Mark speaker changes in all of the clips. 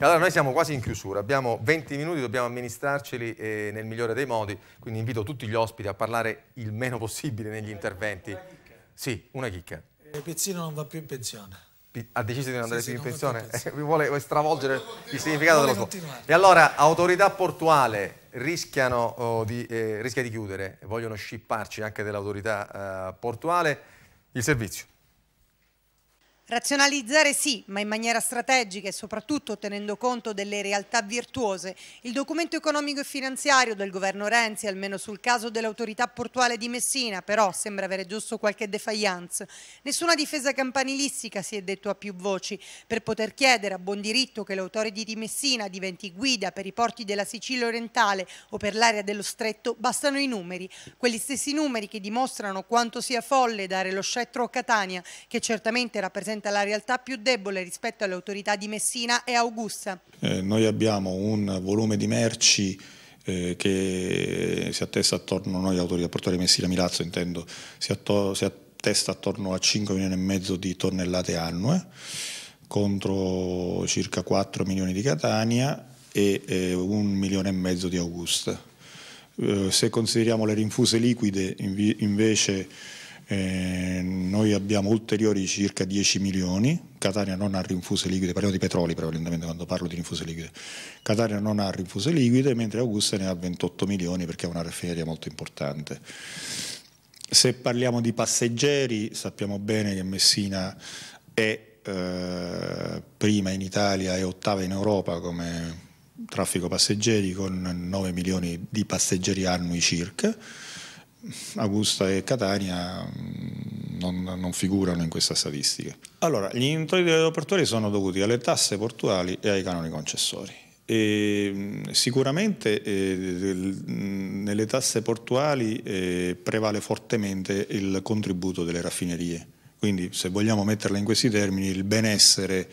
Speaker 1: Allora noi siamo quasi in chiusura, abbiamo 20 minuti, dobbiamo amministrarceli eh, nel migliore dei modi, quindi invito tutti gli ospiti a parlare il meno possibile negli interventi. Una sì, una chicca.
Speaker 2: Eh, Pezzino non va più in pensione.
Speaker 1: Ha deciso di non andare sì, più, sì, in più in pensione? Eh, vuole stravolgere il significato dello sport. E allora, autorità portuale rischiano, oh, di, eh, rischia di chiudere, vogliono scipparci anche dell'autorità eh, portuale il servizio.
Speaker 3: Razionalizzare sì, ma in maniera strategica e soprattutto tenendo conto delle realtà virtuose. Il documento economico e finanziario del governo Renzi, almeno sul caso dell'autorità portuale di Messina, però sembra avere giusto qualche defiance. Nessuna difesa campanilistica si è detto a più voci. Per poter chiedere a buon diritto che l'autorità di Messina diventi guida per i porti della Sicilia orientale o per l'area dello stretto bastano i numeri. Quegli stessi numeri che dimostrano quanto sia folle dare lo scettro a Catania, che certamente rappresenta rappresenta la realtà più debole rispetto alle autorità di Messina e Augusta.
Speaker 4: Eh, noi abbiamo un volume di merci eh, che si attesta attorno, a noi autorità portuali Messina-Milazzo intendo, si, attor si attesta attorno a 5 milioni e mezzo di tonnellate annue contro circa 4 milioni di Catania e eh, 1 milione e mezzo di Augusta. Eh, se consideriamo le rinfuse liquide invece eh, noi abbiamo ulteriori circa 10 milioni, Catania non ha rinfuse liquide, parliamo di petroli prevalentemente quando parlo di rinfuse liquide, Catania non ha rinfuse liquide mentre Augusta ne ha 28 milioni perché è una raffineria molto importante. Se parliamo di passeggeri sappiamo bene che Messina è eh, prima in Italia e ottava in Europa come traffico passeggeri con 9 milioni di passeggeri annui circa Augusta e Catania mm, non, non, figurano in questa statistica. Allora, gli introiti degli aeroportuali sono dovuti alle tasse portuali e ai canoni concessori. E, mm, sicuramente eh, mm, nelle tasse portuali eh, prevale fortemente il contributo delle raffinerie, quindi se vogliamo metterla in questi termini il benessere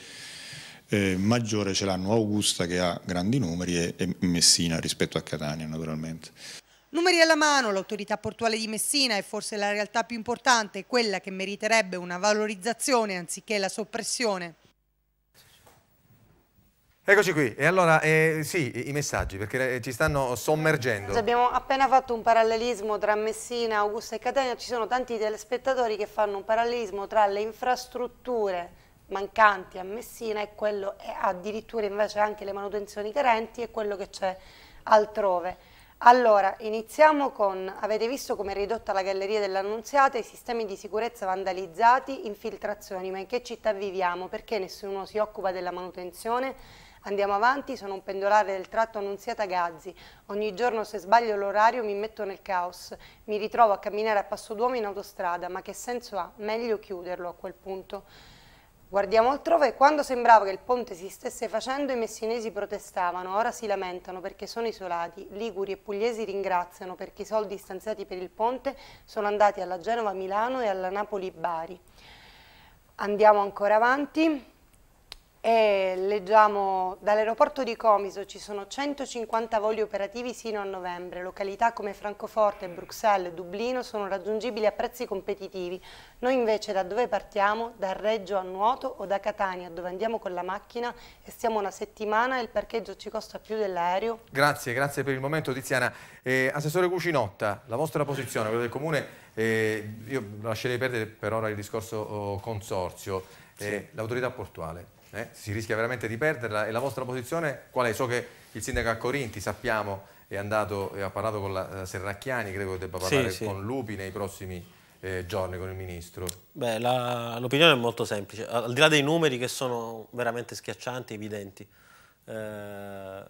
Speaker 4: eh, maggiore ce l'hanno Augusta che ha grandi numeri e, e Messina rispetto a Catania naturalmente.
Speaker 3: Numeri alla mano, l'autorità portuale di Messina è forse la realtà più importante, quella che meriterebbe una valorizzazione anziché la soppressione.
Speaker 1: Eccoci qui, e allora eh, sì, i messaggi perché eh, ci stanno sommergendo.
Speaker 3: Abbiamo appena fatto un parallelismo tra Messina, Augusta e Catania, ci sono tanti telespettatori che fanno un parallelismo tra le infrastrutture mancanti a Messina e quello, e addirittura invece anche le manutenzioni carenti e quello che c'è altrove. Allora, iniziamo con, avete visto come è ridotta la galleria dell'Annunziata, i sistemi di sicurezza vandalizzati, infiltrazioni, ma in che città viviamo? Perché nessuno si occupa della manutenzione? Andiamo avanti, sono un pendolare del tratto Annunziata Gazzi. Ogni giorno se sbaglio l'orario mi metto nel caos. Mi ritrovo a camminare a passo d'uomo in autostrada, ma che senso ha? Meglio chiuderlo a quel punto. Guardiamo altrove, quando sembrava che il ponte si stesse facendo i messinesi protestavano, ora si lamentano perché sono isolati, liguri e pugliesi ringraziano perché i soldi stanziati per il ponte sono andati alla Genova Milano e alla Napoli Bari. Andiamo ancora avanti e leggiamo dall'aeroporto di Comiso ci sono 150 voli operativi sino a novembre, località come Francoforte, Bruxelles, Dublino sono raggiungibili a prezzi competitivi, noi invece da dove partiamo? Da Reggio a Nuoto o da Catania dove andiamo con la macchina e stiamo una settimana e il parcheggio ci costa più dell'aereo?
Speaker 1: Grazie, grazie per il momento Tiziana. Eh, Assessore Cucinotta, la vostra posizione, quella del Comune, eh, io lascerei perdere per ora il discorso oh, consorzio, eh, sì. l'autorità portuale eh, si rischia veramente di perderla e la vostra posizione qual è? So che il sindaco a Corinti, sappiamo, è andato e ha parlato con la eh, Serracchiani, credo che debba parlare sì, con Lupi nei prossimi eh, giorni con il ministro.
Speaker 5: Beh, l'opinione è molto semplice, al di là dei numeri che sono veramente schiaccianti, evidenti. Eh,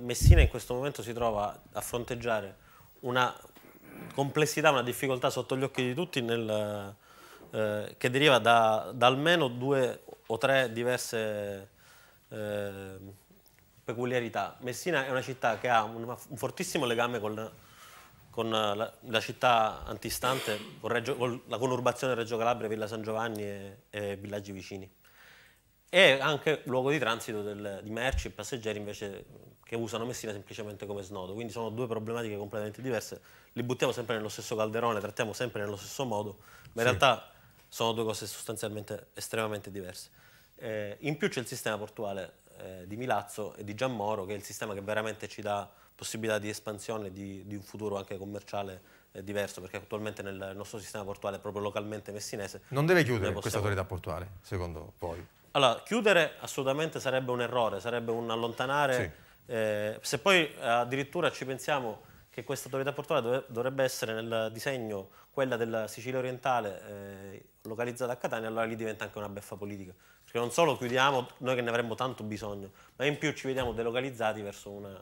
Speaker 5: Messina in questo momento si trova a fronteggiare una complessità, una difficoltà sotto gli occhi di tutti nel, eh, che deriva da, da, almeno due o tre diverse eh, peculiarità. Messina è una città che ha un, un fortissimo legame col, con la, la, città antistante, con, Reggio, con la conurbazione Reggio Calabria, Villa San Giovanni e, e villaggi vicini. È anche luogo di transito del, di merci e passeggeri invece che usano Messina semplicemente come snodo. Quindi sono due problematiche completamente diverse. Li buttiamo sempre nello stesso calderone, le trattiamo sempre nello stesso modo, ma in sì. realtà sono due cose sostanzialmente estremamente diverse. Eh, in più c'è il sistema portuale eh, di Milazzo e di Giammoro, che è il sistema che veramente ci dà possibilità di espansione di, di un futuro anche commerciale eh, diverso, perché attualmente nel nostro sistema portuale, proprio localmente messinese... Non deve chiudere possiamo... questa autorità portuale, secondo voi? Allora, chiudere assolutamente sarebbe un errore, sarebbe un allontanare... Sì. Eh, se poi addirittura ci pensiamo che questa autorità portuale dovrebbe essere nel disegno quella della Sicilia orientale eh, localizzata a Catania, allora lì diventa anche una beffa politica. Perché non solo chiudiamo noi che ne avremmo tanto bisogno, ma in più ci vediamo delocalizzati verso una,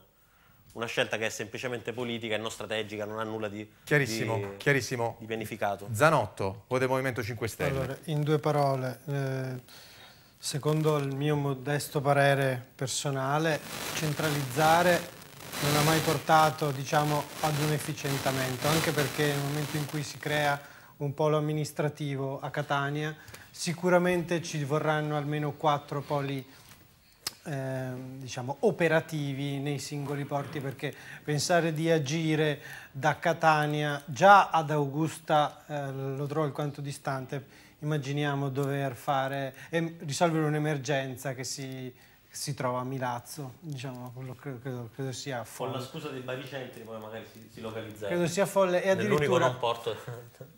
Speaker 5: una scelta che è semplicemente politica e non strategica, non ha nulla di, chiarissimo, di, chiarissimo. di pianificato. Zanotto,
Speaker 1: o del Movimento 5 Stelle? Allora,
Speaker 6: in due parole, eh, secondo il mio modesto parere personale, centralizzare non ha mai portato diciamo, ad un efficientamento, anche perché nel momento in cui si crea un polo amministrativo a Catania sicuramente ci vorranno almeno quattro poli eh, diciamo, operativi nei singoli porti perché pensare di agire da Catania già ad Augusta eh, lo trovo alquanto distante immaginiamo dover fare, e ehm, risolvere un'emergenza che si si trova a Milazzo, diciamo, quello credo, credo, credo sia folle. Con la
Speaker 5: scusa dei baricentri poi magari si, si localizza. Credo sia folle e addirittura... non porto.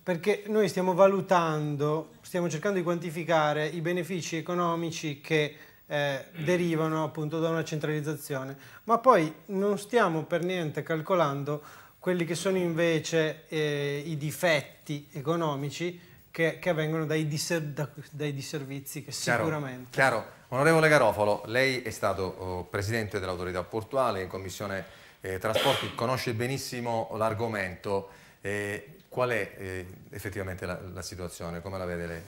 Speaker 6: perché noi stiamo valutando, stiamo cercando di quantificare i benefici economici che eh, derivano appunto da una centralizzazione, ma poi non stiamo per niente calcolando quelli che sono invece eh, i difetti economici che, che avvengono dai, diser, da, dai, disservizi che chiaro, sicuramente... Chiaro
Speaker 1: Onorevole Garofalo, lei è stato oh, presidente dell'autorità portuale in commissione eh, trasporti, conosce benissimo l'argomento. Eh, qual è eh, effettivamente la, la, situazione? Come la vede lei?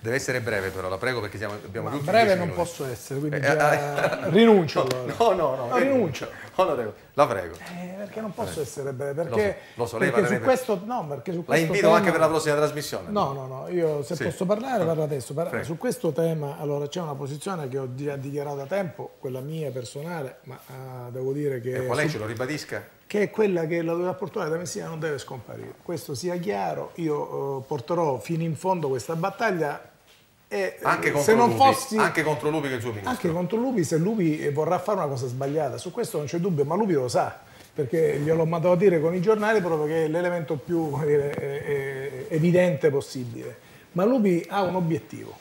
Speaker 1: Deve essere breve però, la prego perché siamo, abbiamo Ma Breve non posso essere, quindi eh, già... Eh, rinuncio no, allora. no, no, no, rinuncio onorevole, la prego. Eh,
Speaker 7: perché non posso eh, essere breve, perché,
Speaker 1: lo so, lo so, perché su questo, no, perché su questo La invito tema, anche per la prossima trasmissione. No, no, no, io se sì. posso
Speaker 7: parlare parlo adesso. Prego. Su questo tema, allora, c'è una posizione che ho dichiarato da tempo, quella mia personale, ma uh, devo dire che... E qual è, ce lo
Speaker 1: ribadisca?
Speaker 7: che è quella che la doveva Portuale da Messina non deve scomparire. Questo sia chiaro, io eh, porterò fino in fondo questa battaglia
Speaker 1: e, eh, anche, eh, contro Lupi, fossi, anche contro Lupi che è il suo ministro. Anche
Speaker 7: contro Lupi se Lupi vorrà fare una cosa sbagliata, su questo non c'è dubbio, ma Lupi lo sa perché glielo ho mandato a dire con i giornali proprio che è l'elemento più dire, evidente possibile. Ma Lupi ha un obiettivo,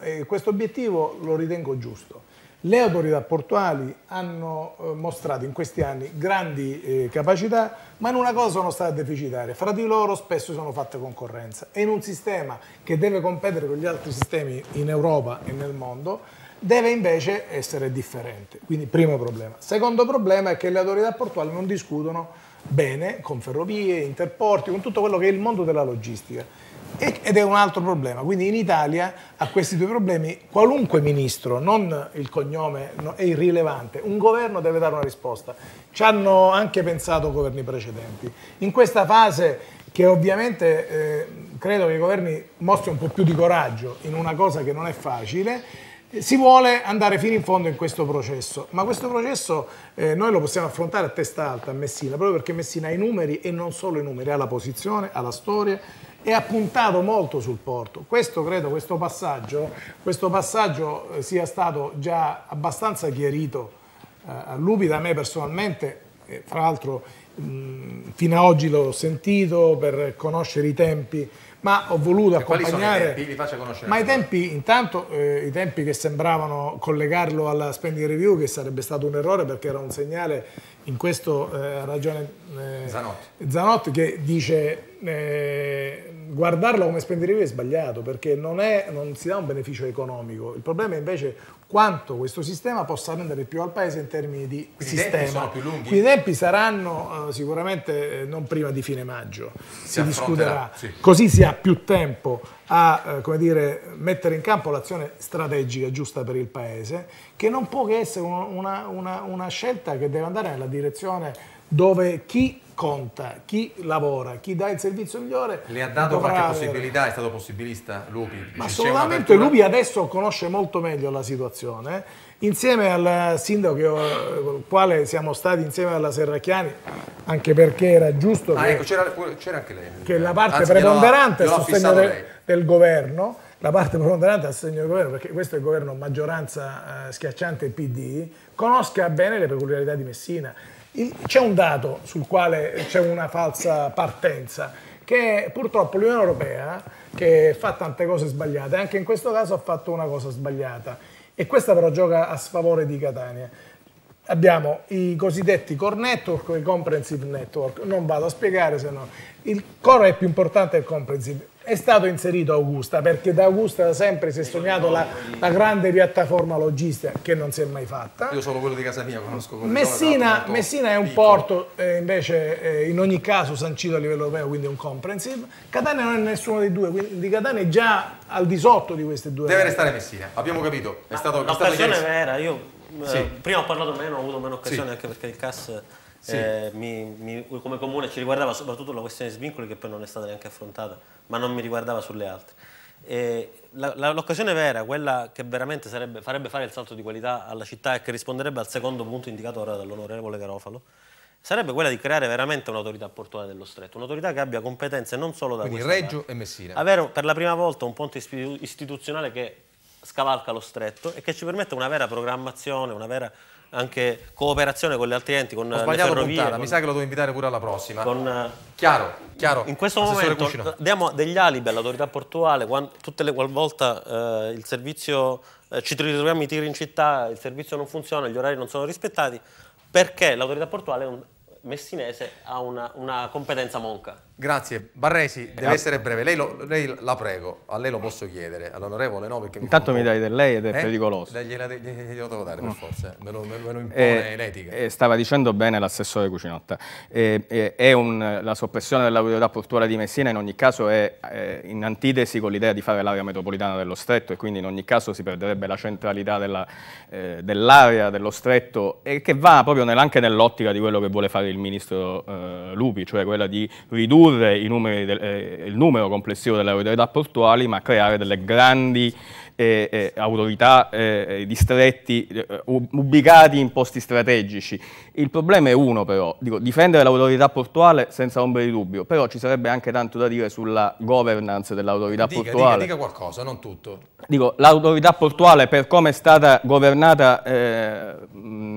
Speaker 7: eh, questo obiettivo lo ritengo giusto le autorità portuali hanno eh, mostrato in questi anni grandi eh, capacità, ma in una cosa sono state deficitarie. Fra di loro spesso sono fatte concorrenza e in un sistema che deve competere con gli altri sistemi in Europa e nel mondo deve invece essere differente. Quindi primo problema. Secondo problema è che le autorità portuali non discutono bene con ferrovie, interporti, con tutto quello che è il mondo della logistica ed è un altro problema. Quindi in Italia a questi due problemi qualunque ministro, non il cognome no, è irrilevante, un governo deve dare una risposta. Ci hanno anche pensato governi precedenti. In questa fase che ovviamente eh, credo che i governi mostrino un po' più di coraggio in una cosa che non è facile, eh, si vuole andare fino in fondo in questo processo, ma questo processo eh, noi lo possiamo affrontare a testa alta a Messina, proprio perché Messina ha i numeri e non solo i numeri, ha la posizione, ha la storia e ha puntato molto sul porto. Questo credo, questo passaggio, questo passaggio eh, sia stato già abbastanza chiarito eh, a Lupi da me personalmente, eh, tra l'altro fino ad oggi l'ho sentito per conoscere i tempi, ma ho voluto accompagnare.
Speaker 1: I tempi? Ma i
Speaker 7: tempi, intanto, eh, i tempi che sembravano collegarlo alla spending review, che sarebbe stato un errore perché era un segnale in questo eh, ha eh, ragione
Speaker 1: eh, Zanotti.
Speaker 7: Zanotti. che dice eh, guardarlo come spenderio è sbagliato perché non, è, non, si dà un beneficio economico. Il problema è invece quanto questo sistema possa rendere più al paese in termini di Quindi sistema. I tempi saranno eh, sicuramente non prima di fine maggio, si, si discuterà. Sì. Così si ha più tempo a eh, dire, mettere in campo l'azione strategica giusta per il Paese, che non può che essere una, una, una scelta che deve andare nella direzione dove chi conta, chi lavora, chi dà il servizio migliore. Le ha dato qualche avere.
Speaker 1: possibilità? È stato possibilista Lupi?
Speaker 7: Ma assolutamente Lupi adesso conosce molto meglio la situazione insieme al sindaco con il quale siamo stati insieme alla Serracchiani, anche perché era giusto ah, che, ecco,
Speaker 1: c'era, anche lei. che la parte Anzi, preponderante a sostegno del,
Speaker 7: del, governo, la parte preponderante a sostegno del governo, perché questo è il governo maggioranza eh, schiacciante PD, conosca bene le peculiarità di Messina. c'è un dato sul quale c'è una falsa partenza, che purtroppo l'Unione Europea, che fa tante cose sbagliate, anche in questo caso ha fatto una cosa sbagliata e questa però gioca a sfavore di Catania. Abbiamo i cosiddetti core network e i comprehensive network, non vado a spiegare se no. Il core è più importante del comprehensive, è stato inserito Augusta perché da Augusta da sempre si è sognato la, la grande piattaforma logistica che non si è mai fatta.
Speaker 1: Io sono quello di casa mia, conosco quello
Speaker 7: Messina, Messina è un piccolo. porto eh, invece eh, in ogni caso sancito a livello europeo, quindi è un comprehensive. Catania non è nessuno dei due, quindi Catania è già al di sotto di queste due. Deve restare Messina, abbiamo capito. È stato, la l'occasione vera, io eh, sì. eh,
Speaker 5: prima ho parlato meno, ho avuto meno occasione sì. anche perché il CAS sì. eh, mi, mi, come comune ci riguardava soprattutto la questione dei svincoli che poi non è stata neanche affrontata, ma non mi riguardava sulle altre. L'occasione vera, quella che veramente sarebbe, farebbe fare il salto di qualità alla città e che risponderebbe al secondo punto indicato ora dall'onorevole Garofalo, sarebbe quella di creare veramente un'autorità portuale dello stretto, un'autorità che abbia competenze non solo da Quindi Reggio
Speaker 1: parte. e Messina. Avere
Speaker 5: per la prima volta un ponte istituzionale che scavalca lo stretto e che ci permetta una vera programmazione, una vera anche cooperazione con gli altri enti, con Ho sbagliato puntata, con... mi sa che lo devo
Speaker 1: invitare pure alla prossima. Con... Eh,
Speaker 5: chiaro, chiaro. In questo momento Cucino. diamo degli alibi all'autorità portuale, tutte le qualvolta eh, il servizio, eh, ci ritroviamo i tiri in città, il servizio non funziona, gli orari non sono rispettati, perché l'autorità portuale è messinese ha una, una competenza monca.
Speaker 1: Grazie. Barresi, deve essere breve. Lei, lo, lei, la prego, a lei lo posso
Speaker 8: chiedere, all'onorevole no perché... Intanto mi, mi dai del lei ed è eh? pericoloso.
Speaker 1: Dai, gliela, gliela devo dare per mm. forza, me lo, me lo impone eh, l'etica. Eh, stava
Speaker 8: dicendo bene l'assessore Cucinotta. Eh, eh, un, la soppressione dell'autorità portuale di Messina in ogni caso è eh, in antitesi con l'idea di fare l'area metropolitana dello Stretto e quindi in ogni caso si perderebbe la centralità dell'area dell dello Stretto e che va proprio nel, anche nell'ottica di quello che vuole fare il ministro Lupi, cioè quella di ridurre ridurre del, eh, il numero complessivo delle autorità portuali, ma creare delle grandi eh, eh, autorità, eh, eh, distretti eh, ubicati in posti strategici. Il problema è uno però, dico, difendere l'autorità portuale senza ombra di dubbio, però ci sarebbe anche tanto da dire sulla governance dell'autorità portuale. Dica,
Speaker 4: dica qualcosa,
Speaker 1: non tutto.
Speaker 8: Dico, l'autorità portuale per come è stata governata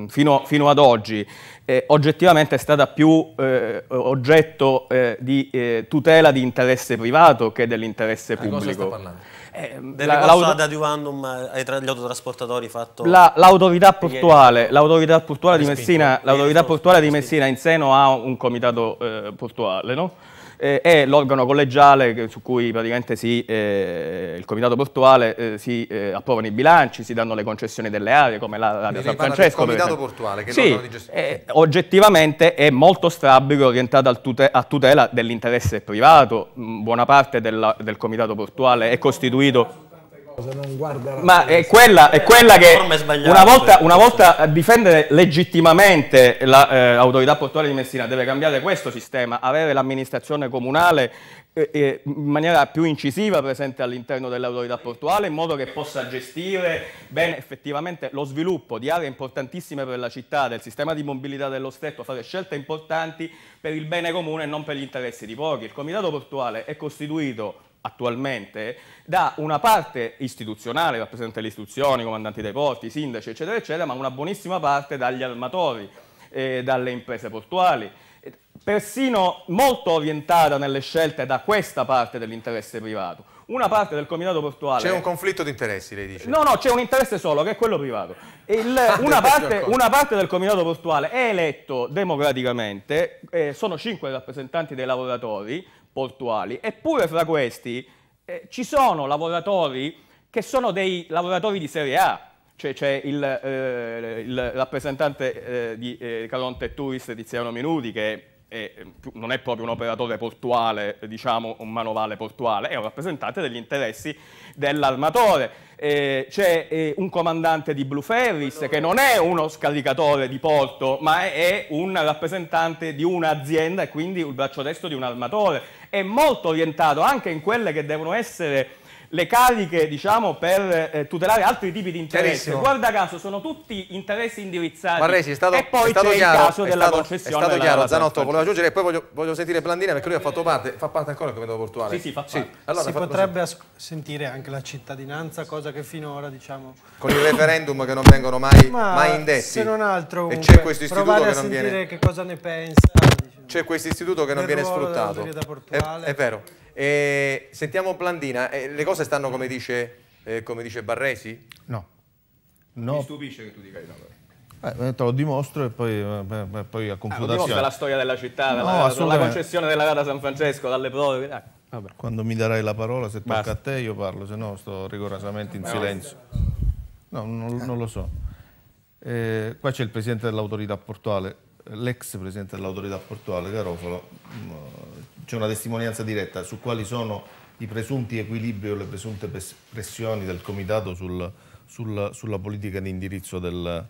Speaker 8: fino, fino ad oggi, eh, oggettivamente è stata più eh, oggetto eh, di eh, tutela di interesse privato che dell'interesse pubblico. Di cosa sta parlando?
Speaker 5: Eh, eh la, ad adiuvandum eh, tra gli autotrasportatori fatto... l'autorità, portuale,
Speaker 8: l'autorità portuale, portuale, di Messina, in seno ha un comitato portuale, no? eh, è l'organo collegiale su cui praticamente si, eh, il comitato portuale eh, si eh, approvano i bilanci, si danno le concessioni delle aree come la, la San Francesco. Il comitato
Speaker 1: portuale che sì, di gestione. Eh,
Speaker 8: oggettivamente è molto strabico orientato tute a tutela dell'interesse privato, mm, buona parte della, del comitato portuale è costituito non guarda la Ma è quella, è quella che una volta, una volta a difendere legittimamente l'autorità la, eh, portuale di Messina deve cambiare questo sistema, avere l'amministrazione comunale eh, eh, in maniera più incisiva presente all'interno dell'autorità portuale in modo che possa gestire bene effettivamente lo sviluppo di aree importantissime per la città, del sistema di mobilità dello stretto, fare scelte importanti per il bene comune e non per gli interessi di pochi. Il comitato portuale è costituito attualmente da una parte istituzionale, rappresenta le istituzioni, comandanti dei porti, sindaci, eccetera, eccetera, ma una buonissima parte dagli armatori, eh, dalle imprese portuali, eh, persino molto orientata nelle scelte da questa parte dell'interesse privato. Una parte del comitato portuale... C'è un conflitto di interessi, lei dice? No, no, c'è un interesse solo, che è quello privato. Il, una, parte, una, parte, del comitato portuale è eletto democraticamente, eh, sono cinque rappresentanti dei lavoratori, portuali. Eppure fra questi eh, ci sono lavoratori che sono dei lavoratori di serie A, cioè c'è il, eh, il, rappresentante eh, di eh, Caronte Tourist Tiziano Minuti che è, eh, non è proprio un operatore portuale, diciamo un manovale portuale, è un rappresentante degli interessi dell'armatore. Eh, c'è eh, un comandante di Blue Ferris che non è uno scaricatore di porto, ma è, è un rappresentante di un'azienda e quindi il braccio destro di un armatore è molto orientato anche in quelle che devono essere le cariche diciamo, per eh, tutelare altri tipi di interessi. Guarda caso, sono tutti interessi indirizzati. Marresi, è stato, e poi c'è il caso della stato, concessione. È stato chiaro, Zanotto, volevo aggiungere e poi voglio, voglio, sentire
Speaker 1: Blandina perché lui ha fatto parte, fa parte ancora del Comitato Portuale. Sì, sì, fa parte. Allora, si fa, potrebbe
Speaker 6: sentire anche la cittadinanza, cosa che finora diciamo... Con il
Speaker 1: referendum che non vengono mai, Ma mai indetti. se non altro comunque, e c'è questo istituto che non viene... provare a sentire
Speaker 6: che cosa ne pensa c'è questo istituto che non viene sfruttato.
Speaker 1: È, è, vero. E sentiamo Blandina, e le cose stanno come dice, eh, come dice Barresi? No.
Speaker 8: no. Mi stupisce che tu dica di no.
Speaker 9: Eh, te lo dimostro e poi, eh, poi a confutazione. Ah, la storia della città, no, la, la,
Speaker 8: concessione della gara San Francesco, dalle prove. Ah,
Speaker 9: Quando mi darai la parola, se tocca Basta. a te, io parlo, se no sto rigorosamente in Beh, silenzio. No, non, non, lo so. Eh, qua c'è il presidente dell'autorità portuale, l'ex presidente dell'autorità portuale Garofalo, mm, c'è una testimonianza diretta su quali sono i presunti equilibri o le presunte pressioni del Comitato sul, sul, sulla politica di indirizzo del,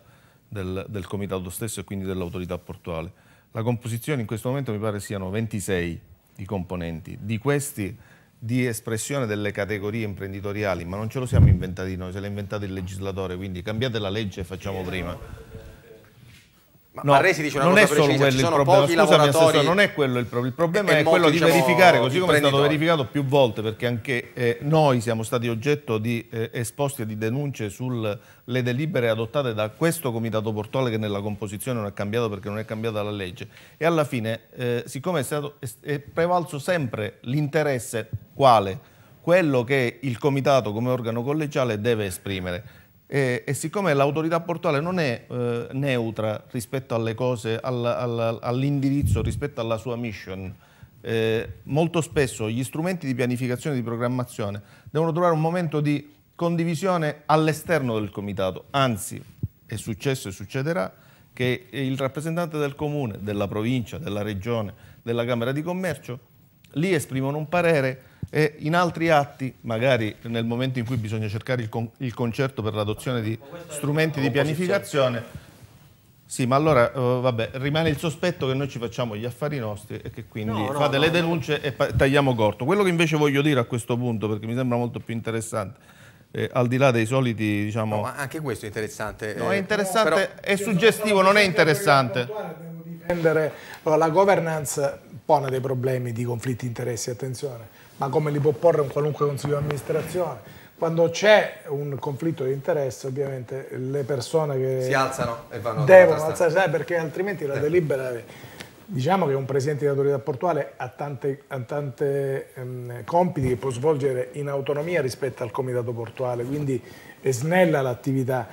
Speaker 9: del, del Comitato stesso e quindi dell'autorità portuale. La composizione in questo momento mi pare siano 26 i componenti, di questi di espressione delle categorie imprenditoriali, ma non ce lo siamo inventati noi, se l'ha inventato il legislatore, quindi cambiate la legge e facciamo prima. Ma no, Barresi dice una non cosa è solo precisa, quello ci sono il problema. pochi Scusami, lavoratori... non è quello il problema, il problema è, è molto, quello di diciamo, verificare, così come è stato verificato più volte, perché anche eh, noi siamo stati oggetto di eh, esposti e di denunce sulle delibere adottate da questo Comitato portuale che nella composizione non è cambiato perché non è cambiata la legge. E alla fine, eh, siccome è, stato, è, è prevalso sempre l'interesse quale? Quello che il Comitato come organo collegiale deve esprimere. E, e siccome l'autorità portuale non è eh, neutra rispetto alle cose, al, al, all'indirizzo, rispetto alla sua mission, eh, molto spesso gli strumenti di pianificazione e di programmazione devono trovare un momento di condivisione all'esterno del comitato, anzi è successo e succederà che il rappresentante del comune, della provincia, della regione, della Camera di Commercio, lì esprimono un parere e in altri atti, magari nel momento in cui bisogna cercare il, con il concerto per l'adozione di strumenti di pianificazione, sì, ma allora uh, vabbè, rimane il sospetto che noi ci facciamo gli affari nostri e che quindi no, no, fa delle no, denunce e tagliamo corto. Quello che invece voglio dire a questo punto, perché mi sembra molto più interessante, eh, al di là dei soliti, diciamo... ma anche questo è interessante. No, è eh, interessante, però... è suggestivo, non è interessante. Dobbiamo
Speaker 7: difendere la governance pone dei problemi di conflitti di interessi, attenzione ma come li può porre un qualunque consiglio di amministrazione. Quando c'è un conflitto di interesse, ovviamente le persone che si alzano
Speaker 1: e vanno devono
Speaker 7: alzarsi perché altrimenti la eh. delibera. Diciamo che un presidente di autorità portuale ha tanti tante um, compiti che può svolgere in autonomia rispetto al comitato portuale, quindi è snella l'attività.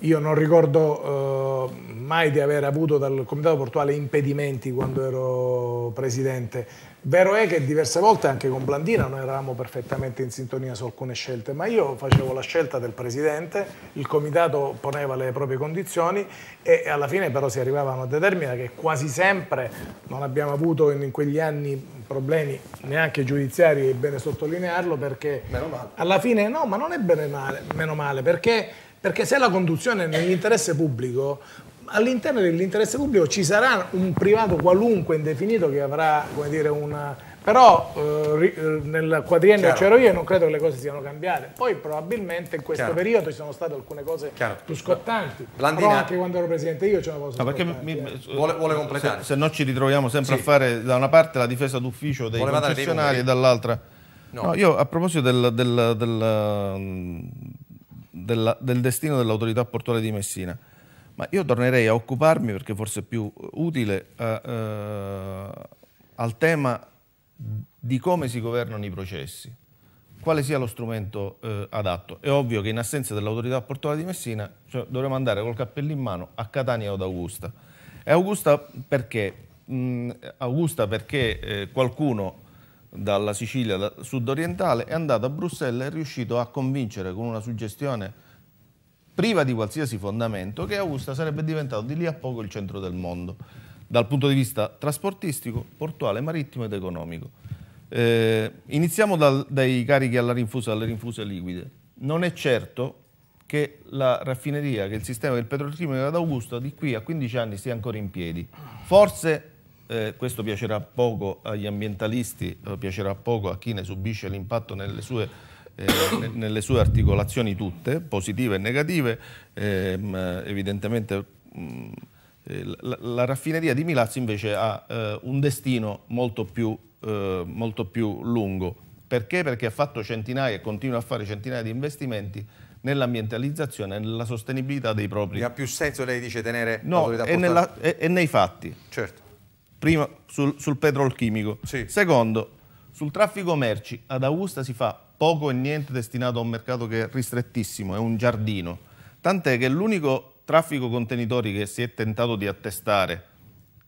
Speaker 7: Io non ricordo uh, mai di aver avuto dal comitato portuale impedimenti quando ero presidente. Vero è che diverse volte anche con Blandina noi eravamo perfettamente in sintonia su alcune scelte, ma io facevo la scelta del presidente, il comitato poneva le proprie condizioni e alla fine però si arrivava a una determina che quasi sempre non abbiamo avuto in quegli anni problemi neanche giudiziari, è bene sottolinearlo perché alla fine no, ma non è bene male, meno male perché perché se la conduzione è nell'interesse pubblico all'interno dell'interesse pubblico ci sarà un privato qualunque indefinito che avrà come dire, una... Però eh, eh, nel quadriennio c'ero io e non credo che le cose siano
Speaker 10: cambiate. Poi
Speaker 7: probabilmente in questo Chiaro. periodo ci sono state alcune cose Chiaro. più scottanti. Blandina... Però anche quando ero presidente io ce una cosa no, perché mi,
Speaker 9: eh. vuole, vuole, completare. Se, se, no ci ritroviamo sempre sì. a fare da una parte la difesa d'ufficio dei Voleva concessionari e dall'altra... No. no. io a proposito del, del, del, del destino dell'autorità portuale di Messina, ma io tornerei a occuparmi, perché forse è più eh, utile, uh, uh, al tema di come si governano i processi, quale sia lo strumento uh, adatto. È ovvio che in assenza dell'autorità portuale di Messina cioè, dovremo andare col cappello in mano a Catania o ad Augusta. E Augusta perché? Mm, Augusta perché eh, qualcuno dalla Sicilia sudorientale è andato a Bruxelles e è riuscito a convincere con una suggestione priva di qualsiasi fondamento, che Augusta sarebbe diventato di lì a poco il centro del mondo, dal punto di vista trasportistico, portuale, marittimo ed economico. Eh, iniziamo dal, dai carichi alla rinfusa, alle rinfuse liquide. Non è certo che la raffineria, che il sistema del petrolchimico ad Augusta di qui a 15 anni sia ancora in piedi. Forse eh, questo piacerà poco agli ambientalisti, eh, piacerà poco a chi ne subisce l'impatto nelle sue eh, nelle sue articolazioni tutte, positive e negative, ehm, evidentemente mh, mm, eh, la, la, raffineria di Milazzo invece ha eh, un destino molto più, eh, molto più lungo. Perché? Perché ha fatto centinaia e continua a fare centinaia di investimenti nell'ambientalizzazione e nella sostenibilità dei propri... Ha più senso, lei dice, tenere no, e, nella, e, e, nei fatti. Certo. Prima sul, sul petrolchimico. Sì. Secondo, sul traffico merci ad Augusta si fa poco e niente destinato a un mercato che è ristrettissimo, è un giardino. Tant'è che l'unico traffico contenitori che si è tentato di attestare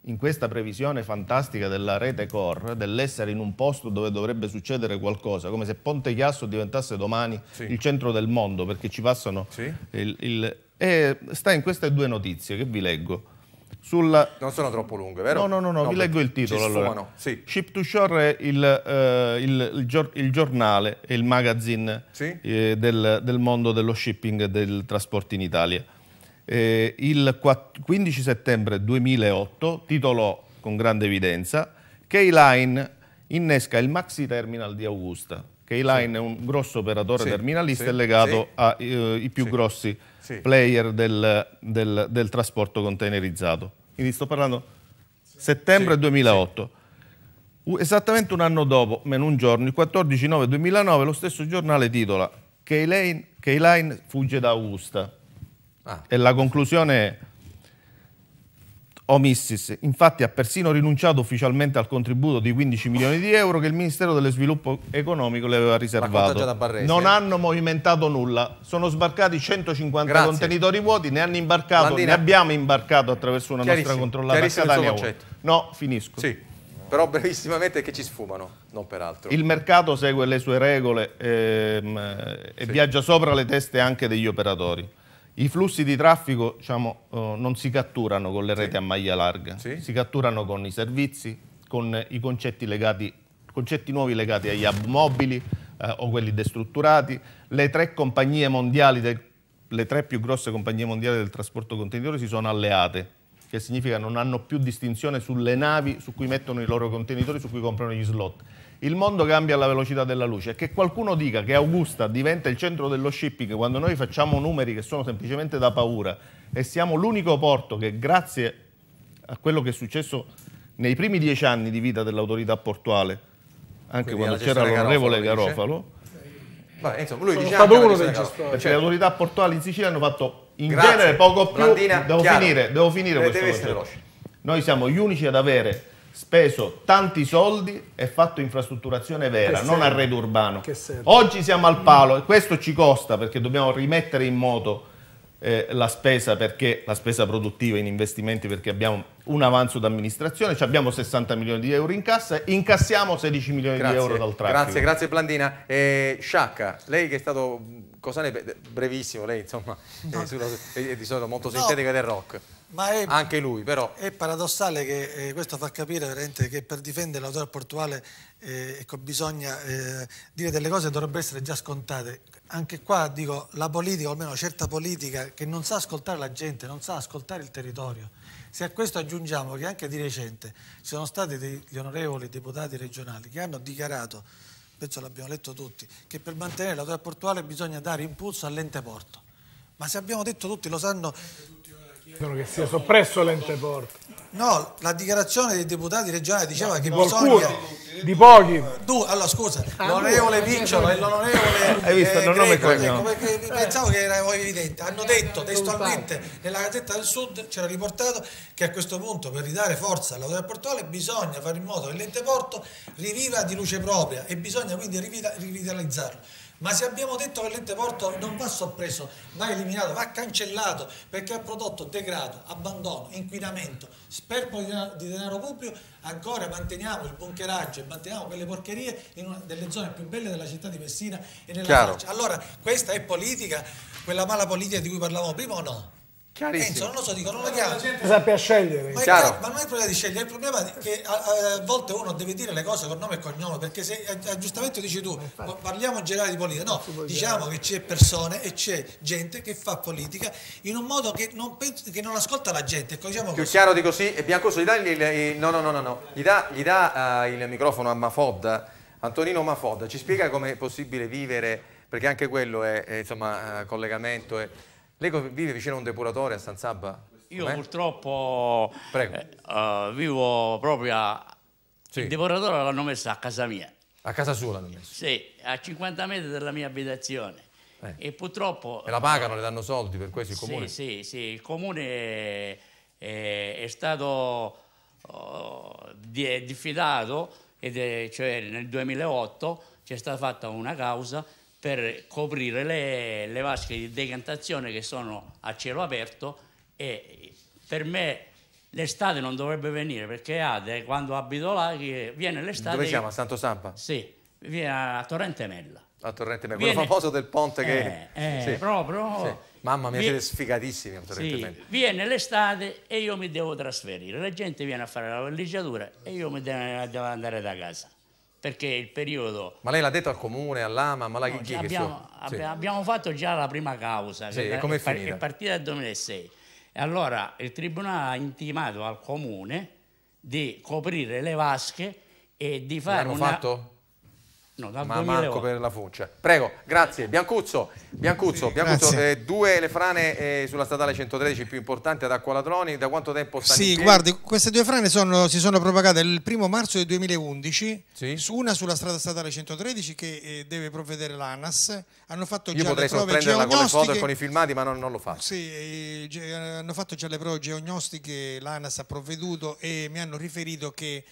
Speaker 9: in questa previsione fantastica della rete core, dell'essere in un posto dove dovrebbe succedere qualcosa, come se Ponte Chiasso diventasse domani sì. il centro del mondo, perché ci passano sì. il, il... E sta in queste due notizie che vi leggo. Sul... Non sono troppo lunghe, vero? No, no, no, no, no vi leggo il titolo allora. Sì. Ship to Shore è il, eh, il, il, gior il giornale il magazine sì. eh, del, del, mondo dello shipping e del trasporto in Italia. Eh, il 15 settembre 2008 titolò con grande evidenza K-Line innesca il maxi terminal di Augusta. K-Line sì. è un grosso operatore terminalista legato ai eh, più grossi sì. player del, del, del, trasporto containerizzato. Quindi sto parlando settembre sì, 2008. Sì. Esattamente un anno dopo, meno un giorno, il 14-9-2009, lo stesso giornale titola Keyline fugge da Augusta. Ah. E la conclusione è Omissis. Infatti ha persino rinunciato ufficialmente al contributo di 15 milioni di euro che il Ministero dello Sviluppo Economico le aveva riservato. non eh. hanno movimentato nulla. Sono sbarcati 150 Grazie. contenitori vuoti, ne hanno imbarcato, Mandina. ne abbiamo imbarcato attraverso una nostra controllata a Catania. No, finisco. Sì. Però brevissimamente
Speaker 1: che ci sfumano, non peraltro.
Speaker 9: Il mercato segue le sue regole ehm, e sì. viaggia sopra le teste anche degli operatori. I flussi di traffico diciamo, eh, non si catturano con le reti sì. a maglia larga, sì. si catturano con i servizi, con i concetti, legati, concetti nuovi legati agli hub mobili eh, o quelli destrutturati. Le tre, del, le tre più grosse compagnie mondiali del trasporto contenitore si sono alleate che significa non hanno più distinzione sulle navi su cui mettono i loro contenitori, su cui comprano gli slot il mondo cambia alla velocità della luce. che qualcuno dica che Augusta diventa il centro dello shipping quando noi facciamo numeri che sono semplicemente da paura e siamo l'unico porto che grazie a quello che è successo nei primi dieci anni di vita dell'autorità portuale, anche Quindi quando c'era l'onorevole Garofalo, Vabbè, insomma, lui dice stato uno dei gestori. Perché cioè, le autorità portuali in Sicilia hanno fatto in Grazie, genere poco più. Brandina, devo, finire, devo finire, questo. Noi siamo gli unici ad avere speso tanti soldi e fatto infrastrutturazione vera, non arredo urbano. Oggi siamo al palo e questo ci costa perché dobbiamo rimettere in moto eh, la spesa perché la spesa produttiva in investimenti perché abbiamo un avanzo d'amministrazione, abbiamo 60 milioni di euro in cassa, incassiamo 16 milioni grazie, di euro dal traffico. Grazie, grazie Blandina. Eh, Sciacca,
Speaker 1: lei che è stato, cosa ne brevissimo lei insomma, no. eh, sulla, è eh, di solito molto no. sintetica del rock. Ma è, anche lui però.
Speaker 2: È paradossale che eh, questo fa capire veramente che per difendere l'autore portuale eh, ecco, bisogna eh, dire delle cose che dovrebbero essere già scontate. Anche qua dico la politica, o almeno certa politica, che non sa ascoltare la gente, non sa ascoltare il territorio. Se a questo aggiungiamo che anche di recente ci sono stati degli onorevoli deputati regionali che hanno dichiarato, penso l'abbiamo letto tutti, che per mantenere l'autore portuale bisogna dare impulso all'ente porto. Ma se abbiamo detto tutti, lo sanno Spero che sia soppresso l'ente porto. No, la dichiarazione dei deputati regionali diceva no, che qualcuno, bisogna... Di pochi. Tu, allora scusa, ah, l'onorevole Picciolo e l'onorevole... Hai visto, eh, non nome ecco, eh. Pensavo che era evidente. Hanno detto testualmente nella Gazzetta del Sud, c'era riportato, che a questo punto per ridare forza all'autorità portuale bisogna fare in modo che l'ente porto riviva di luce propria e bisogna quindi rivitalizzarlo. Ma se abbiamo detto che l'ente porto non va soppreso, va eliminato, va cancellato perché ha prodotto degrado, abbandono, inquinamento, sperpero di, denaro, pubblico, ancora manteniamo il bunkeraggio e manteniamo quelle porcherie in una delle zone più belle della città di Messina e nella Chiaro. Francia. Allora, questa è politica, quella mala politica di cui parlavamo prima o no? Chiarissimo. Penso, eh, non lo so, dico, non lo chiamo. La gente
Speaker 7: sappia scegliere. Ma, chiaro. ma non è
Speaker 2: il problema di scegliere, è il problema che a, a, volte uno deve dire le cose con nome e cognome, perché se a, eh, eh, giustamente dici tu, parliamo in generale di politica, no, diciamo girare. che c'è persone e c'è gente che fa politica in un modo che non, che non ascolta la gente. Ecco, diciamo
Speaker 1: Più così. chiaro di così, e Biancoso gli dà, il, no, no, no, no, Gli dà, gli dà uh, il microfono a Mafod, Antonino Mafod, ci spiega come è possibile vivere, perché anche quello è, è insomma, collegamento. È, lei vive vicino a un depuratore a San Sabba?
Speaker 2: Io
Speaker 11: purtroppo eh, uh, vivo proprio a... Sì. Il depuratore l'hanno messo a casa mia. A casa sua l'hanno messo? Sì, a 50 metri dalla mia abitazione. Eh. E purtroppo... E la pagano, le
Speaker 1: danno soldi per questo il comune? Sì,
Speaker 11: sì, sì. il comune è, eh, è, è stato uh, diffidato, ed è, cioè nel 2008 c'è stata fatta una causa per coprire le, le vasche di decantazione che sono a cielo aperto e per me l'estate non dovrebbe venire perché Ade quando abito là viene l'estate dove siamo a
Speaker 1: Santo Sampa?
Speaker 11: sì viene a Torrentemella
Speaker 1: a Torrentemella viene... quello famoso del ponte che
Speaker 11: eh, eh sì. proprio sì. mamma mia Vi... siete sfigatissimi a Torrentemella sì. viene l'estate e io mi devo trasferire la gente viene a fare la villeggiatura e io mi devo andare da casa perché il periodo... Ma lei l'ha detto al comune, all'AMA, ma la no, chi, abbiamo, abbi sì. abbiamo, fatto già la prima causa, sì, che, è, è, è partita dal 2006. E allora il tribunale ha intimato al comune di coprire le vasche e di fare... L'hanno una... fatto? No, dal ma 2008. manco
Speaker 1: per la fuccia. Prego, grazie. Biancuzzo, Biancuzzo, sì, Biancuzzo eh, due le frane eh, sulla statale 113 più importanti ad Acqualatroni, da
Speaker 12: quanto tempo stanno Sì, guardi, queste due frane sono, si sono propagate il primo marzo del 2011, sì. una sulla strada statale 113 che eh, deve provvedere l'ANAS, hanno fatto Io già potrei sorprenderla con le foto e con i filmati ma non, non lo faccio. Sì, eh, eh, hanno fatto già le prove geognostiche, l'ANAS ha provveduto e mi hanno riferito che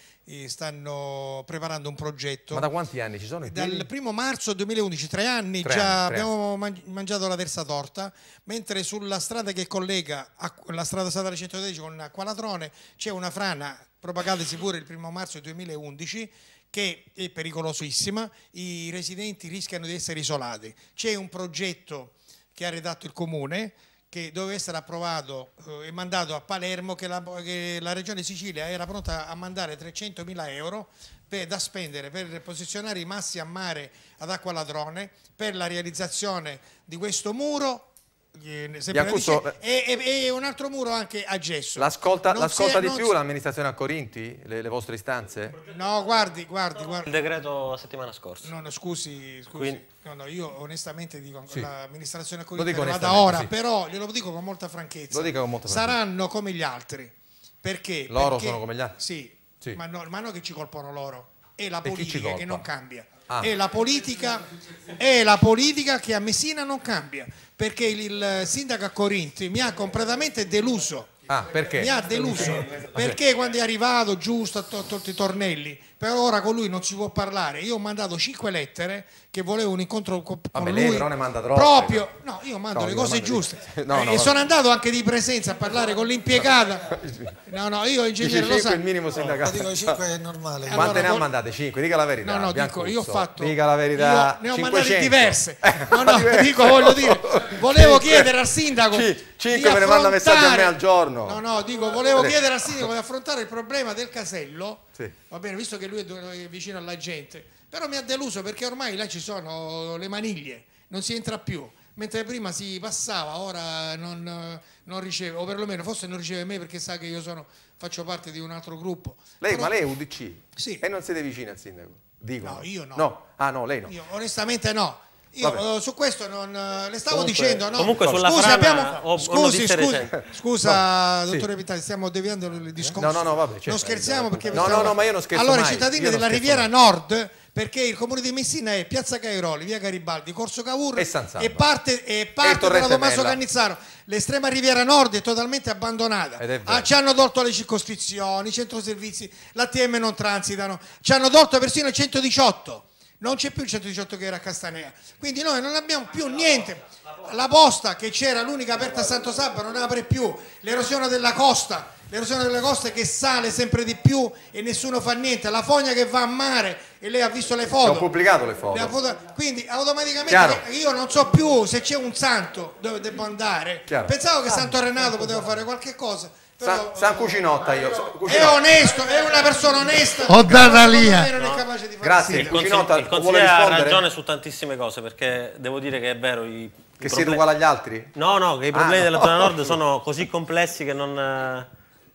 Speaker 12: stanno preparando un progetto. Ma da quanti anni ci sono? I Dal primo marzo 2011, tre anni tre già anni, tre abbiamo anni. mangiato la terza torta, mentre sulla strada che collega la strada statale 113 con Acqualatrone c'è una frana, propagatesi pure il primo marzo 2011, che è pericolosissima, i residenti rischiano di essere isolati. C'è un progetto che ha redatto il comune che doveva essere approvato eh, e mandato a Palermo che la, che la regione Sicilia era pronta a mandare 300 mila euro per, da spendere per posizionare i massi a mare ad acqua ladrone per la realizzazione di questo muro Viene, Iacuso, dice, e, e, e, un altro muro anche a gesso.
Speaker 1: L'ascolta, l'ascolta è, di più si... l'amministrazione a Corinti, le, le, vostre istanze?
Speaker 12: No, guardi, guardi, guardi.
Speaker 5: Il decreto la settimana scorsa.
Speaker 12: No, no, scusi, scusi. Quindi... No, no, io onestamente dico sì. l'amministrazione a Corinti va da ora, sì. però glielo dico con molta franchezza. Lo dico Con molta franchezza. Saranno come gli altri. Perché? Loro Perché... sono come
Speaker 1: gli altri? Sì, sì.
Speaker 12: Ma, no, ma non che ci colpono loro. È la politica che non cambia. Ah. È, la politica, è, la politica, che a Messina non cambia, perché il, sindaco a Corinti mi ha completamente deluso.
Speaker 1: Ah, perché? Mi ha deluso, perché
Speaker 12: quando è arrivato giusto ha tolto i tornelli, per ora con lui non si può parlare. Io ho mandato cinque lettere che volevo un incontro con Vabbè, lui. Lei però ne manda troppe. Proprio, cioè. no, io mando no, le cose mando giuste. No, eh, no, e sono andato anche di presenza a parlare con l'impiegata. No, no, io ingegnere lo sa. il minimo sindacale. dico 5 è normale. Quante allora, ne ha
Speaker 1: mandate? Cinque, dica la verità. No, no, dico, io ho fatto Dica la verità. ne ho 500. mandate diverse. Eh, no, no, dico, voglio dire,
Speaker 12: volevo chiedere al sindaco 5 me ne manda messaggi a me al giorno. No, no, dico, volevo eh. chiedere al sindaco di affrontare il problema del casello sì. Va bene, visto che lui è vicino alla gente, però mi ha deluso perché ormai là ci sono le maniglie, non si entra più. Mentre prima si passava, ora non, non riceve, o perlomeno forse non riceve me perché sa che io sono, faccio parte di un altro gruppo. Lei, però, ma lei è
Speaker 1: UDC? Sì. E non siete vicini al sindaco? Dico. No, io no. no. Ah no, lei no.
Speaker 12: Io onestamente no io, eh, su questo non eh, le stavo comunque, dicendo, no? Comunque sulla scusa, abbiamo, ho, scusi, scusi, scusa, no, dottore sì. Vitali, stiamo deviando il discorso. No, no, no, vabbè, certo, non scherziamo perché No, no, no, ma io non scherzo Allora, i cittadini della Riviera mai. Nord perché il comune di Messina è Piazza Cairoli, Via Garibaldi, Corso Cavour e, e parte, e parte e della Tommaso Cannizzaro. L'estrema riviera nord è totalmente abbandonata. È ah, ci hanno tolto le circoscrizioni, i centroservizi, l'ATM non transitano, ci hanno tolto persino il 118 non c'è più il 118 che era a Castanea. Quindi noi non abbiamo più niente. La posta che c'era, l'unica aperta a Santo Sabba, non apre più. L'erosione della costa, l'erosione della costa che sale sempre di più e nessuno fa niente. La fogna che va a mare e lei ha visto le foto. Ho pubblicato le foto. Le foto. Quindi automaticamente Chiaro. io non so più se c'è un santo dove devo andare. Chiaro. Pensavo che Santo Renato poteva fare qualche cosa San, San, Cucinotta io. Cucinotta. È onesto, è una persona onesta. Ho data lì. No.
Speaker 1: Grazie, il,
Speaker 5: Cucinotta il consigliere ha ragione su tantissime cose perché devo dire che è vero i, che i siete uguali agli altri? No, no, che i problemi ah, della zona nord sono così complessi che non, eh,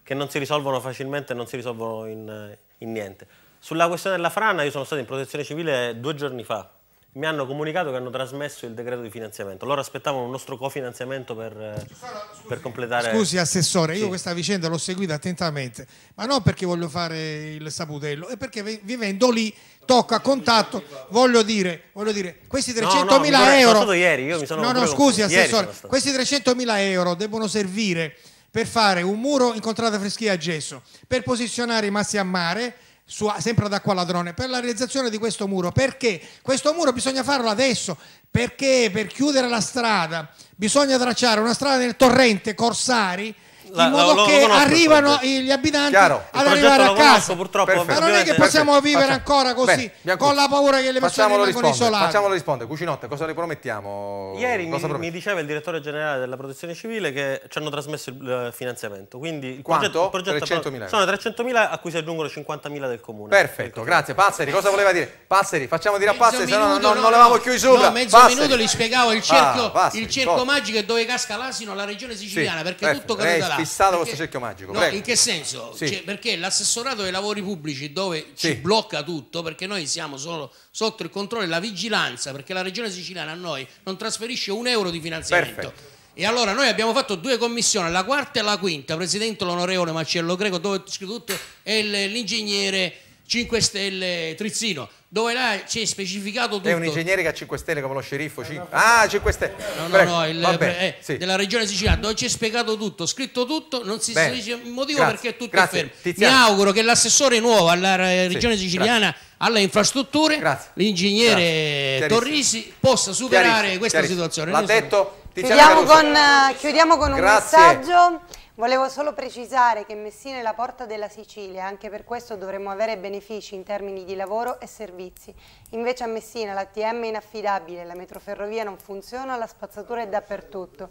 Speaker 5: che non si risolvono facilmente, non si risolvono in, eh, in niente. Sulla questione della frana io sono stato in protezione civile due giorni fa mi hanno comunicato che hanno trasmesso il decreto di finanziamento. Loro aspettavano un nostro cofinanziamento per, Susana, eh, per completare... Scusi Assessore, sì. io questa
Speaker 12: vicenda l'ho seguita attentamente, ma non perché voglio fare il saputello, è perché vivendo lì tocco a contatto, voglio dire,
Speaker 5: voglio dire questi 300.000 no, no, euro... Ieri, io mi sono no, no, scusi Assessore,
Speaker 12: questi 300.000 euro devono servire per fare un muro in contrada freschia a gesso, per posizionare i massi a mare su, sempre ad acqua ladrone, per la realizzazione di questo muro. Perché? Questo muro bisogna farlo adesso, perché per chiudere la strada bisogna tracciare una strada nel torrente Corsari, la, in modo lo, che conosco,
Speaker 5: arrivano gli abitanti Chiaro. ad arrivare a casa. Conosco, ma non è che possiamo perfetto. vivere
Speaker 1: ancora così, Bene, con la paura che le persone facciamolo rispondere, isolate. Facciamolo rispondere, Cucinotte, cosa le promettiamo? Ieri mi,
Speaker 5: mi, diceva il direttore generale della protezione civile che ci hanno trasmesso il eh, finanziamento. Quindi il Quanto? Progetto, il progetto 300.000 Sono 300.000 a cui si aggiungono 50.000 del comune. Perfetto, ecco. grazie. Pazzeri, cosa voleva dire?
Speaker 1: Pazzeri, facciamo dire a Pazzeri, se no non levavo chiuso. i sopra. No, mezzo minuto gli spiegavo il cerchio ah,
Speaker 10: magico dove casca l'asino la regione siciliana, perché tutto caduta là fissata questo cerchio magico. No, Prego. in che senso? Sì. Cioè, perché l'assessorato dei lavori pubblici dove sì. ci blocca tutto, perché noi siamo solo sotto il controllo e la vigilanza, perché la regione siciliana a noi non trasferisce un euro di finanziamento. Perfetto. E allora noi abbiamo fatto due commissioni, la quarta e la quinta, presidente l'onorevole Marcello Greco, dove è scritto tutto, e l'ingegnere 5 Stelle Trizzino dove là c'è specificato tutto. È un ingegnere
Speaker 1: che ha 5 stelle come lo sceriffo. 5... Eh, ah, 5 stelle. No, no, no, il, Vabbè, eh,
Speaker 10: sì. della regione siciliana, dove c'è spiegato tutto, scritto tutto, non si Bene. dice il motivo grazie, perché tutto grazie. è fermo. Tiziano. Mi auguro che l'assessore nuovo alla regione sì, siciliana grazie. alle infrastrutture, l'ingegnere Torrisi, possa superare questa situazione. L'ha detto Tiziano chiudiamo Caruso.
Speaker 3: con, chiudiamo con un messaggio. Volevo solo precisare che Messina è la porta della Sicilia, anche per questo dovremmo avere benefici in termini di lavoro e servizi. Invece a Messina l'ATM è inaffidabile, la metroferrovia non funziona, la spazzatura è dappertutto.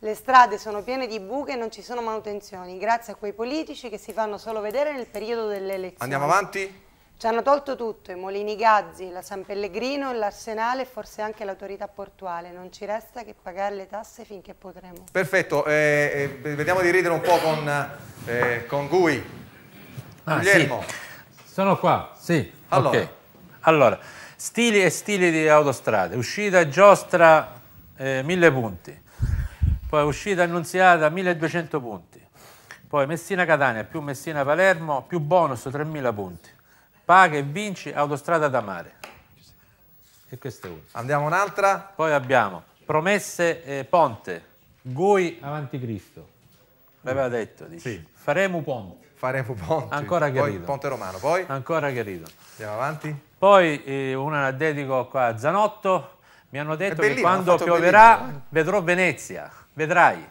Speaker 3: Le strade sono piene di buche e non ci sono manutenzioni, grazie a quei politici che si fanno solo vedere nel periodo delle elezioni. Andiamo avanti? Ci hanno tolto tutto, i Molini Gazzi, la San Pellegrino, l'Arsenale e forse anche l'autorità portuale. Non ci resta che pagare le tasse finché potremo.
Speaker 1: Perfetto, eh, eh, vediamo di ridere un po' con,
Speaker 13: eh, con Gui. Ah, Guglielmo. Sì. Sono qua, sì. Allora. Okay. allora. stili e stili di autostrade. Uscita Giostra, 1000 eh, punti. Poi uscita Annunziata, 1200 punti. Poi Messina-Catania, più Messina-Palermo, più bonus, 3000 punti Paga e vinci Autostrada da Mare. E questa è una. Andiamo un'altra. Poi abbiamo Promesse eh, Ponte, Gui Avanti Cristo. L'aveva detto, dice. Sì. Faremo Ponte. Faremo Ponte. Ancora che Poi Ponte Romano, poi? Ancora che rido. Andiamo avanti. Poi eh, una la dedico qua a Zanotto. Mi hanno detto bellino, che quando pioverà bellino. vedrò Venezia. Vedrai.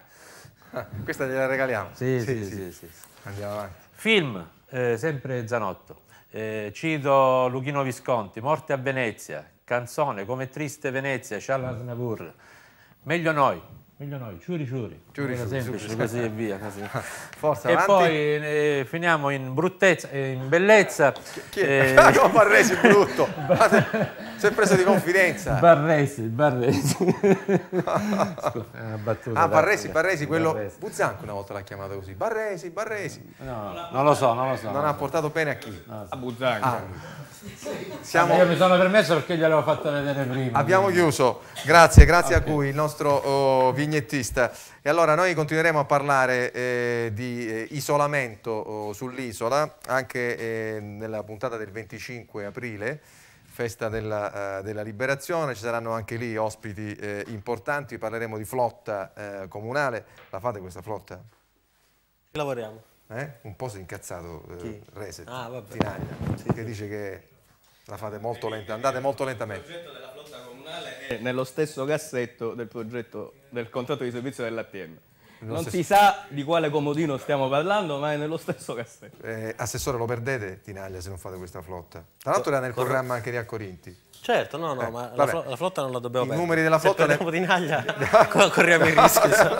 Speaker 13: Ah, questa gliela regaliamo. Sì sì sì, sì sì, sì, Andiamo avanti. Film, eh, sempre Zanotto. Eh, cito Luchino Visconti, Morte a Venezia, Canzone, Come triste Venezia, Charles Aznavour, Meglio noi, meglio noi, ciuri ciuri. Ciuri semplice, ciuri. così e via. Così. Forza, e avanti. poi eh, finiamo in bruttezza, eh, in bellezza. Chi è? Eh... Ah, no, Barresi è brutto. si è preso di confidenza. Barresi, Barresi. Scusa, battuta, ah, Barresi, Barresi, quello... Barresi.
Speaker 1: Buzzanco una volta l'ha chiamato così. Barresi,
Speaker 13: Barresi. No, non lo so, non lo so. Non, non ha so. portato bene a chi? No, so. A Buzzanco. Ah. Siamo... Io mi sono permesso perché gliel'avevo fatto vedere prima. Abbiamo quindi. chiuso,
Speaker 1: grazie, grazie okay. a cui il nostro oh, vignettista. E allora noi continueremo a parlare eh, di eh, isolamento oh, sull'isola anche eh, nella puntata del 25 aprile festa della, uh, della, liberazione, ci saranno anche lì ospiti eh, importanti, parleremo di flotta eh, comunale, la fate questa flotta? Lavoriamo. Eh? Un po' si è incazzato eh, Reset, ah, Tinaglia, sì. che dice che
Speaker 8: la fate molto lenta, andate molto lentamente. Il progetto della flotta comunale è nello stesso cassetto del progetto del contratto di servizio dell'ATM. Non si sa di quale comodino stiamo parlando, ma è nello stesso cassetto.
Speaker 1: Eh, assessore, lo perdete Tinaglia se non fate questa flotta.
Speaker 8: Tra l'altro era nel programma
Speaker 1: anche di A Corinti. Certo, no, no, eh, ma la, la, flotta non la dobbiamo perdere. I numeri della flotta... Se perdiamo ne... corriamo il rischio.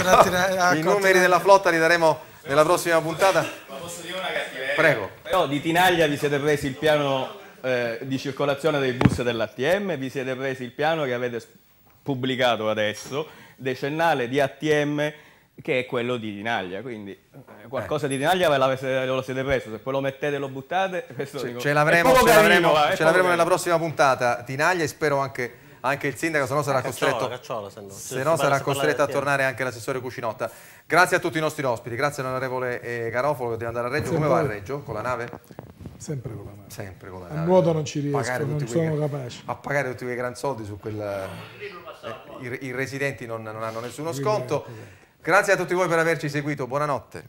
Speaker 1: no, I numeri della flotta li daremo
Speaker 8: nella prossima puntata. Ma posso dire
Speaker 3: una cattiveria? Prego.
Speaker 8: Però di Tinaglia vi siete presi il piano eh, di circolazione dei bus dell'ATM, vi siete presi il piano che avete pubblicato adesso, decennale di ATM che è quello di Dinaglia, quindi eh, qualcosa eh. di Dinaglia ve lo siete preso, se poi lo mettete e lo buttate... Ce, l'avremo, nella
Speaker 1: prossima puntata, Dinaglia e spero anche, anche il sindaco, se no sarà costretto, cacciolo, cacciolo, se no. Se se no sarà costretto a tornare anche l'assessore Cucinotta. Grazie a tutti i nostri ospiti, grazie all'onorevole eh, Garofalo che deve andare a Reggio. Sempre. Come va a Reggio? Con la nave? Sempre con la nave. Sempre con la
Speaker 7: nave. A nuoto non ci riesco, non sono quei, capace. A pagare
Speaker 1: tutti quei gran soldi su quel... Eh, i, i, residenti non, non hanno nessuno sconto. Grazie a tutti voi per averci seguito, buonanotte.